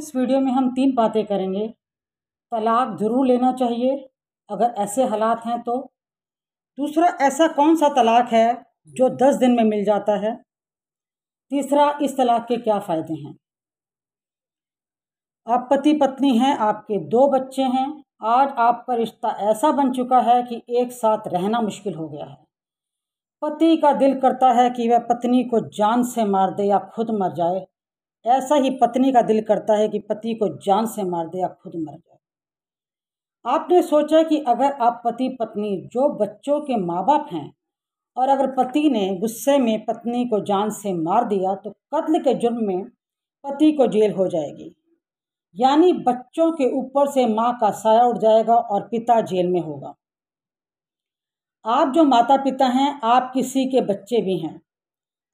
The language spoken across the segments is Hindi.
इस वीडियो में हम तीन बातें करेंगे तलाक ज़रूर लेना चाहिए अगर ऐसे हालात हैं तो दूसरा ऐसा कौन सा तलाक है जो दस दिन में मिल जाता है तीसरा इस तलाक के क्या फ़ायदे हैं आप पति पत्नी हैं आपके दो बच्चे हैं आज आपका रिश्ता ऐसा बन चुका है कि एक साथ रहना मुश्किल हो गया है पति का दिल करता है कि वह पत्नी को जान से मार दे या खुद मर जाए ऐसा ही पत्नी का दिल करता है कि पति को जान से मार दे या खुद मर जाए आपने सोचा कि अगर आप पति पत्नी जो बच्चों के माँ बाप हैं और अगर पति ने गुस्से में पत्नी को जान से मार दिया तो कत्ल के जुर्म में पति को जेल हो जाएगी यानी बच्चों के ऊपर से माँ का साया उठ जाएगा और पिता जेल में होगा आप जो माता पिता हैं आप किसी के बच्चे भी हैं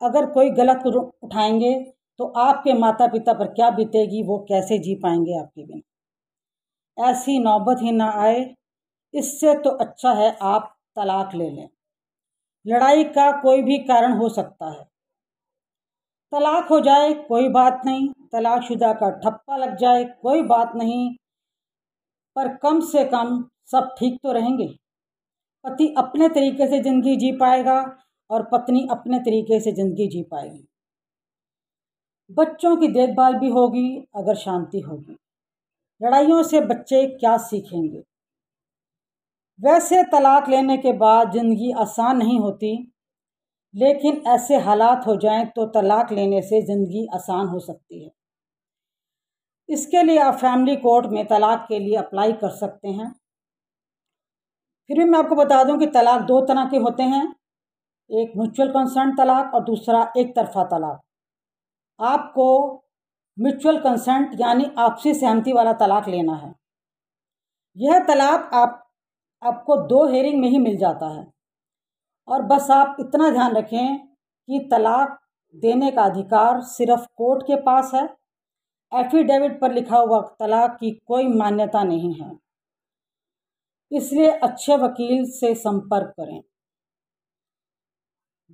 अगर कोई गलत उठाएंगे तो आपके माता पिता पर क्या बीतेगी वो कैसे जी पाएंगे आपके बिना ऐसी नौबत ही ना आए इससे तो अच्छा है आप तलाक ले लें लड़ाई का कोई भी कारण हो सकता है तलाक हो जाए कोई बात नहीं तलाकशुदा का ठप्पा लग जाए कोई बात नहीं पर कम से कम सब ठीक तो रहेंगे पति अपने तरीके से ज़िंदगी जी पाएगा और पत्नी अपने तरीके से ज़िंदगी जी पाएगी बच्चों की देखभाल भी होगी अगर शांति होगी लड़ाइयों से बच्चे क्या सीखेंगे वैसे तलाक लेने के बाद ज़िंदगी आसान नहीं होती लेकिन ऐसे हालात हो जाएं तो तलाक लेने से ज़िंदगी आसान हो सकती है इसके लिए आप फैमिली कोर्ट में तलाक के लिए अप्लाई कर सकते हैं फिर भी मैं आपको बता दूं कि तलाक दो तरह के होते हैं एक म्यूचुअल कंसर्न तलाक और दूसरा एक तरफा तलाक आपको म्यूचुअल कंसेंट यानी आपसी सहमति वाला तलाक लेना है यह तलाक आप आपको दो हेयरिंग में ही मिल जाता है और बस आप इतना ध्यान रखें कि तलाक देने का अधिकार सिर्फ कोर्ट के पास है एफिडेविट पर लिखा हुआ तलाक की कोई मान्यता नहीं है इसलिए अच्छे वकील से संपर्क करें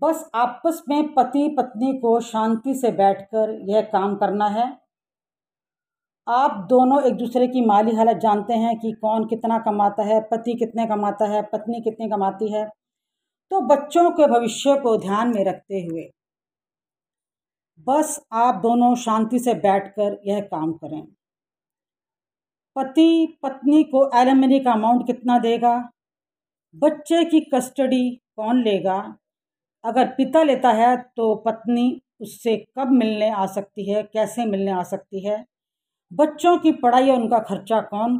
बस आपस में पति पत्नी को शांति से बैठकर यह काम करना है आप दोनों एक दूसरे की माली हालत जानते हैं कि कौन कितना कमाता है पति कितने कमाता है पत्नी कितनी कमाती है तो बच्चों के भविष्य को ध्यान में रखते हुए बस आप दोनों शांति से बैठकर यह काम करें पति पत्नी को एलमनी का अमाउंट कितना देगा बच्चे की कस्टडी कौन लेगा अगर पिता लेता है तो पत्नी उससे कब मिलने आ सकती है कैसे मिलने आ सकती है बच्चों की पढ़ाई और उनका खर्चा कौन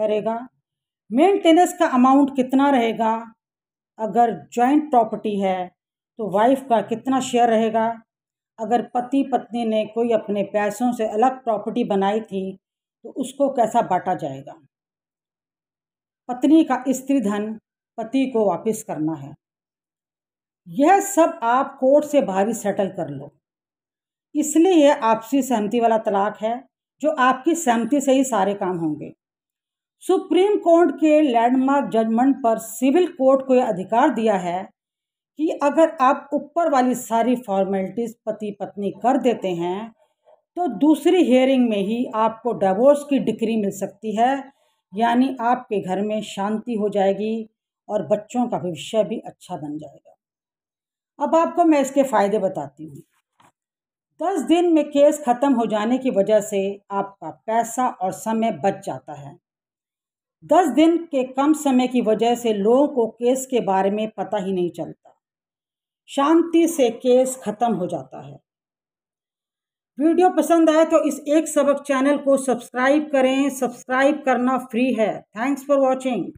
करेगा मेंटेनेंस का अमाउंट कितना रहेगा अगर जॉइंट प्रॉपर्टी है तो वाइफ का कितना शेयर रहेगा अगर पति पत्नी ने कोई अपने पैसों से अलग प्रॉपर्टी बनाई थी तो उसको कैसा बांटा जाएगा पत्नी का स्त्री धन पति को वापस करना है यह सब आप कोर्ट से बाहरी सेटल कर लो इसलिए यह आपसी सहमति वाला तलाक है जो आपकी सहमति से ही सारे काम होंगे सुप्रीम कोर्ट के लैंडमार्क जजमेंट पर सिविल कोर्ट को यह अधिकार दिया है कि अगर आप ऊपर वाली सारी फॉर्मेलिटीज़ पति पत्नी कर देते हैं तो दूसरी हेयरिंग में ही आपको डिवोर्स की डिग्री मिल सकती है यानी आपके घर में शांति हो जाएगी और बच्चों का भविष्य भी अच्छा बन जाएगा अब आपको मैं इसके फ़ायदे बताती हूँ दस दिन में केस ख़त्म हो जाने की वजह से आपका पैसा और समय बच जाता है दस दिन के कम समय की वजह से लोगों को केस के बारे में पता ही नहीं चलता शांति से केस ख़त्म हो जाता है वीडियो पसंद आए तो इस एक सबक चैनल को सब्सक्राइब करें सब्सक्राइब करना फ्री है थैंक्स फॉर वॉचिंग